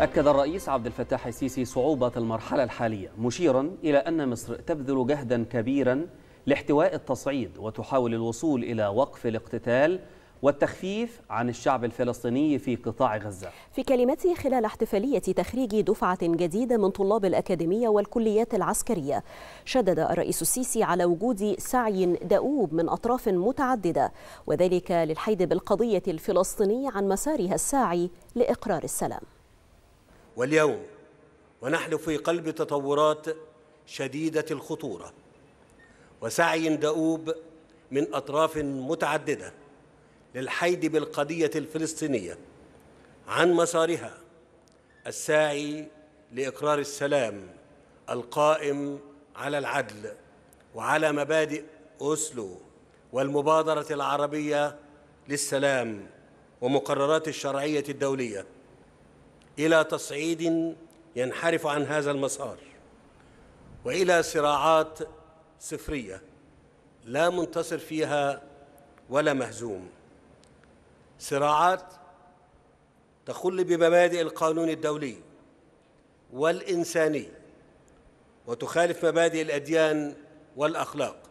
أكد الرئيس عبد الفتاح السيسي صعوبة المرحلة الحالية مشيرا إلى أن مصر تبذل جهدا كبيرا لاحتواء التصعيد وتحاول الوصول إلى وقف الاقتتال والتخفيف عن الشعب الفلسطيني في قطاع غزة في كلمته خلال احتفالية تخريج دفعة جديدة من طلاب الأكاديمية والكليات العسكرية شدد الرئيس السيسي على وجود سعي دؤوب من أطراف متعددة وذلك للحيد بالقضية الفلسطينية عن مسارها الساعي لإقرار السلام واليوم ونحن في قلب تطورات شديدة الخطورة وسعي دؤوب من أطراف متعددة للحيد بالقضية الفلسطينية عن مسارها الساعي لإقرار السلام القائم على العدل وعلى مبادئ أوسلو والمبادرة العربية للسلام ومقررات الشرعية الدولية الى تصعيد ينحرف عن هذا المسار والى صراعات صفريه لا منتصر فيها ولا مهزوم صراعات تخل بمبادئ القانون الدولي والانساني وتخالف مبادئ الاديان والاخلاق